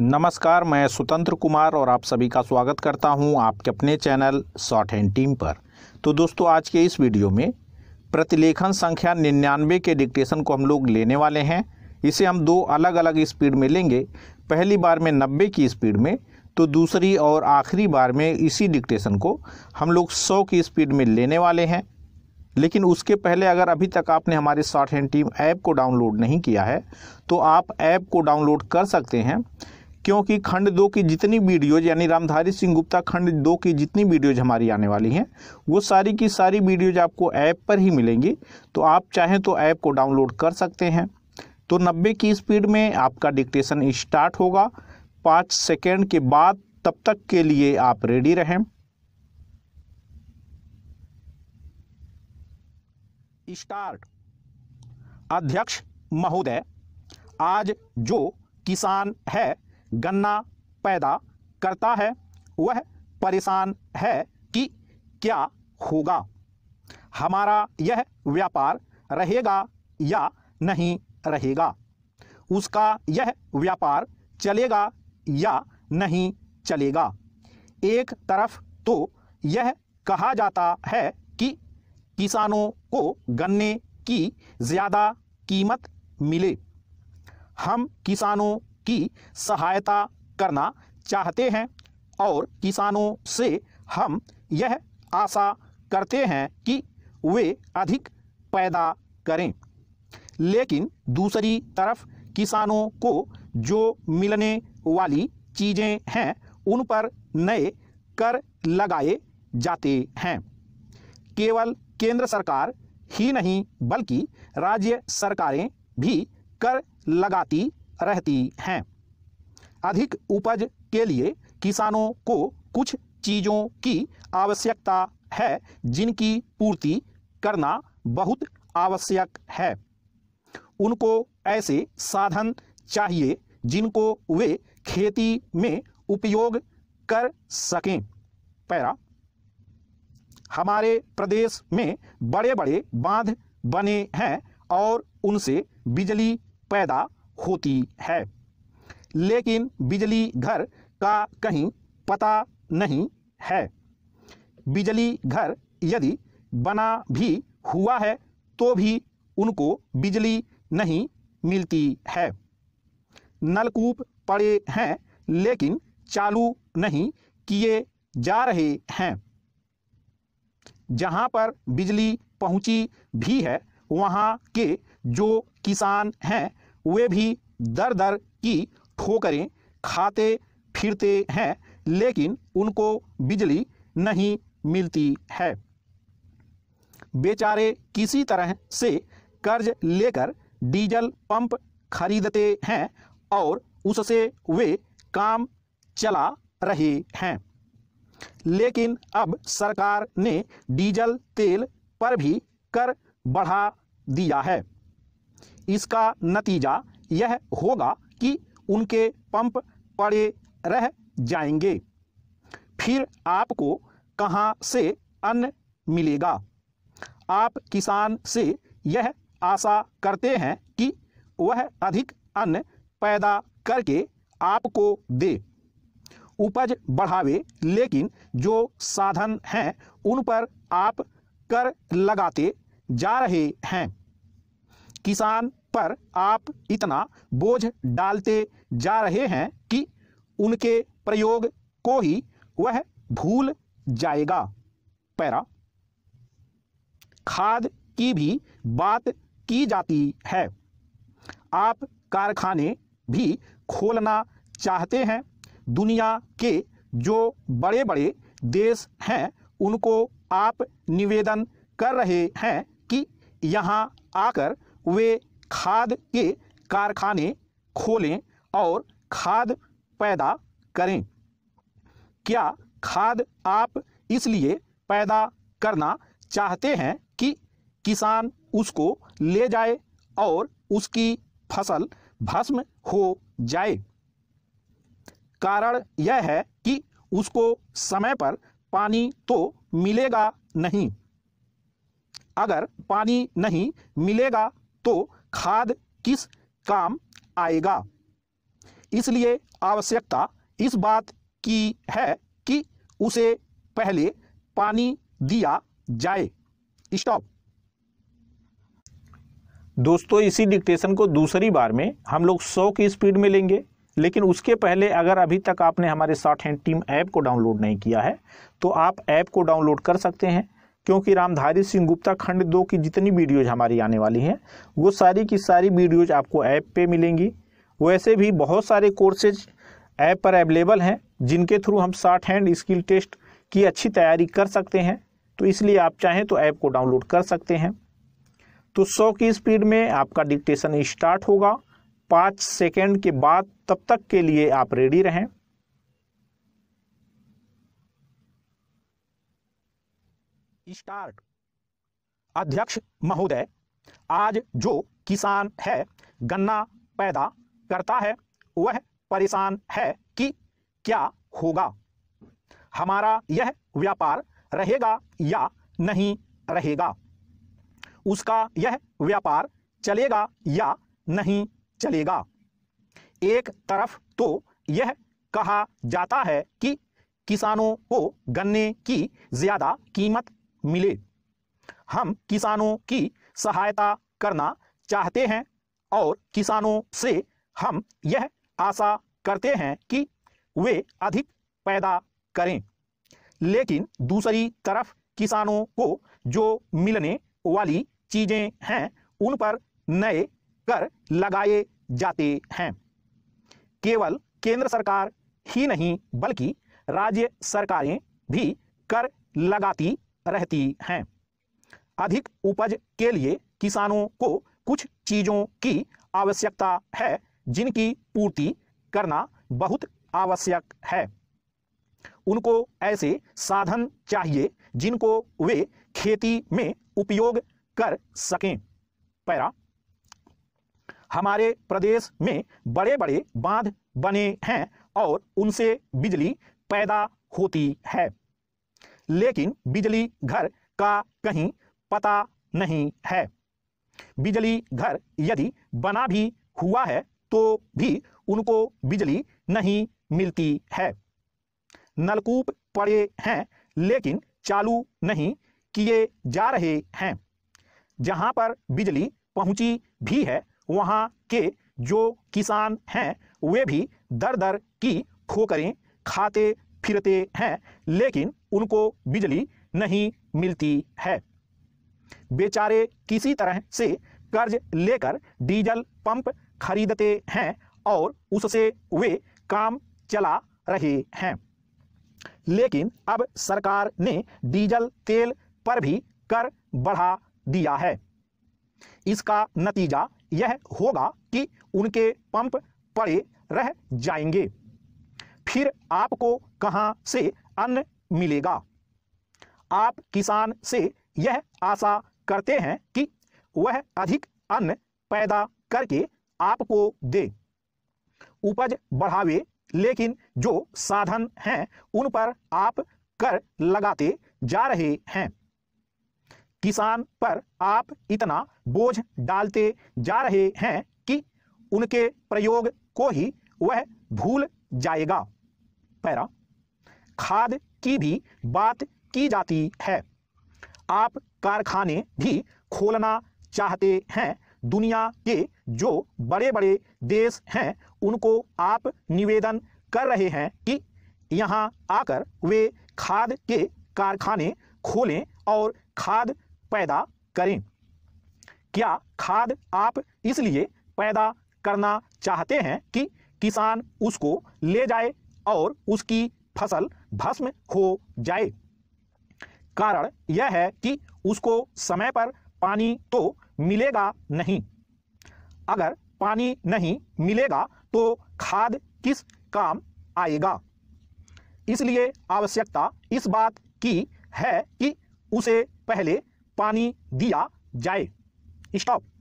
नमस्कार मैं स्वतंत्र कुमार और आप सभी का स्वागत करता हूं आपके अपने चैनल शॉर्ट हैंड टीम पर तो दोस्तों आज के इस वीडियो में प्रतिलेखन संख्या निन्यानवे के डिक्टेशन को हम लोग लेने वाले हैं इसे हम दो अलग अलग स्पीड में लेंगे पहली बार में नब्बे की स्पीड में तो दूसरी और आखिरी बार में इसी डिक्टेशन को हम लोग सौ की स्पीड में लेने वाले हैं लेकिन उसके पहले अगर अभी तक आपने हमारे शॉर्ट हैंड टीम ऐप को डाउनलोड नहीं किया है तो आप ऐप को डाउनलोड कर सकते हैं क्योंकि खंड दो की जितनी वीडियोज यानी रामधारी सिंह गुप्ता खंड दो की जितनी वीडियोज हमारी आने वाली हैं वो सारी की सारी वीडियोज आपको ऐप पर ही मिलेंगी तो आप चाहें तो ऐप को डाउनलोड कर सकते हैं तो 90 की स्पीड में आपका डिक्टेशन स्टार्ट होगा पाँच सेकेंड के बाद तब तक के लिए आप रेडी रहें स्टार्ट अध्यक्ष महोदय आज जो किसान है गन्ना पैदा करता है वह परेशान है कि क्या होगा हमारा यह व्यापार रहेगा या नहीं रहेगा उसका यह व्यापार चलेगा या नहीं चलेगा एक तरफ तो यह कहा जाता है कि किसानों को गन्ने की ज़्यादा कीमत मिले हम किसानों की सहायता करना चाहते हैं और किसानों से हम यह आशा करते हैं कि वे अधिक पैदा करें लेकिन दूसरी तरफ किसानों को जो मिलने वाली चीज़ें हैं उन पर नए कर लगाए जाते हैं केवल केंद्र सरकार ही नहीं बल्कि राज्य सरकारें भी कर लगाती रहती हैं अधिक उपज के लिए किसानों को कुछ चीज़ों की आवश्यकता है जिनकी पूर्ति करना बहुत आवश्यक है उनको ऐसे साधन चाहिए जिनको वे खेती में उपयोग कर सकें पैरा हमारे प्रदेश में बड़े बड़े बांध बने हैं और उनसे बिजली पैदा होती है लेकिन बिजली घर का कहीं पता नहीं है बिजली घर यदि बना भी हुआ है तो भी उनको बिजली नहीं मिलती है नलकूप पड़े हैं लेकिन चालू नहीं किए जा रहे हैं जहां पर बिजली पहुंची भी है वहां के जो किसान हैं वे भी दर दर की ठोकरें खाते फिरते हैं लेकिन उनको बिजली नहीं मिलती है बेचारे किसी तरह से कर्ज लेकर डीजल पंप खरीदते हैं और उससे वे काम चला रहे हैं लेकिन अब सरकार ने डीजल तेल पर भी कर बढ़ा दिया है इसका नतीजा यह होगा कि उनके पंप पड़े रह जाएंगे फिर आपको कहाँ से अन्न मिलेगा आप किसान से यह आशा करते हैं कि वह अधिक अन्न पैदा करके आपको दे उपज बढ़ावे लेकिन जो साधन हैं उन पर आप कर लगाते जा रहे हैं किसान पर आप इतना बोझ डालते जा रहे हैं कि उनके प्रयोग को ही वह भूल जाएगा पैरा खाद की भी बात की जाती है आप कारखाने भी खोलना चाहते हैं दुनिया के जो बड़े बड़े देश हैं उनको आप निवेदन कर रहे हैं कि यहाँ आकर वे खाद के कारखाने खोलें और खाद पैदा करें क्या खाद आप इसलिए पैदा करना चाहते हैं कि किसान उसको ले जाए और उसकी फसल भस्म हो जाए कारण यह है कि उसको समय पर पानी तो मिलेगा नहीं अगर पानी नहीं मिलेगा तो खाद किस काम आएगा इसलिए आवश्यकता इस बात की है कि उसे पहले पानी दिया जाए स्टॉप दोस्तों इसी डिक्टेशन को दूसरी बार में हम लोग 100 की स्पीड में लेंगे लेकिन उसके पहले अगर अभी तक आपने हमारे शॉर्ट हैंड टीम ऐप को डाउनलोड नहीं किया है तो आप ऐप को डाउनलोड कर सकते हैं क्योंकि रामधारी सिंह गुप्ता खंड दो की जितनी वीडियोज हमारी आने वाली हैं वो सारी की सारी वीडियोज आपको ऐप पे मिलेंगी वैसे भी बहुत सारे कोर्सेज ऐप पर अवेलेबल हैं जिनके थ्रू हम शार्ट हैंड स्किल टेस्ट की अच्छी तैयारी कर सकते हैं तो इसलिए आप चाहें तो ऐप को डाउनलोड कर सकते हैं तो 100 की स्पीड में आपका डिक्टेशन स्टार्ट होगा पाँच सेकेंड के बाद तब तक के लिए आप रेडी रहें स्टार्ट अध्यक्ष महोदय आज जो किसान है गन्ना पैदा करता है वह परेशान है कि क्या होगा हमारा यह व्यापार रहेगा या नहीं रहेगा उसका यह व्यापार चलेगा या नहीं चलेगा एक तरफ तो यह कहा जाता है कि किसानों को गन्ने की ज़्यादा कीमत मिले हम किसानों की सहायता करना चाहते हैं और किसानों से हम यह आशा करते हैं कि वे अधिक पैदा करें लेकिन दूसरी तरफ किसानों को जो मिलने वाली चीज़ें हैं उन पर नए कर लगाए जाते हैं केवल केंद्र सरकार ही नहीं बल्कि राज्य सरकारें भी कर लगाती रहती हैं अधिक उपज के लिए किसानों को कुछ चीज़ों की आवश्यकता है जिनकी पूर्ति करना बहुत आवश्यक है उनको ऐसे साधन चाहिए जिनको वे खेती में उपयोग कर सकें पैरा हमारे प्रदेश में बड़े बड़े बांध बने हैं और उनसे बिजली पैदा होती है लेकिन बिजली घर का कहीं पता नहीं है बिजली घर यदि बना भी हुआ है तो भी उनको बिजली नहीं मिलती है नलकूप पड़े हैं लेकिन चालू नहीं किए जा रहे हैं जहां पर बिजली पहुंची भी है वहां के जो किसान हैं वे भी दर दर की ठोकरें खाते फिरते हैं लेकिन उनको बिजली नहीं मिलती है बेचारे किसी तरह से कर्ज लेकर डीजल पंप खरीदते हैं और उससे वे काम चला रहे हैं लेकिन अब सरकार ने डीजल तेल पर भी कर बढ़ा दिया है इसका नतीजा यह होगा कि उनके पंप पड़े रह जाएंगे फिर आपको कहां से अन्य मिलेगा आप किसान से यह आशा करते हैं कि वह अधिक अन्न पैदा करके आपको दे उपज बढ़ावे लेकिन जो साधन हैं उन पर आप कर लगाते जा रहे हैं किसान पर आप इतना बोझ डालते जा रहे हैं कि उनके प्रयोग को ही वह भूल जाएगा पैरा खाद की भी बात की जाती है आप कारखाने भी खोलना चाहते हैं दुनिया के जो बड़े बड़े देश हैं उनको आप निवेदन कर रहे हैं कि यहाँ आकर वे खाद के कारखाने खोलें और खाद पैदा करें क्या खाद आप इसलिए पैदा करना चाहते हैं कि किसान उसको ले जाए और उसकी फसल भस्म हो जाए कारण यह है कि उसको समय पर पानी तो मिलेगा नहीं अगर पानी नहीं मिलेगा तो खाद किस काम आएगा इसलिए आवश्यकता इस बात की है कि उसे पहले पानी दिया जाए स्टॉप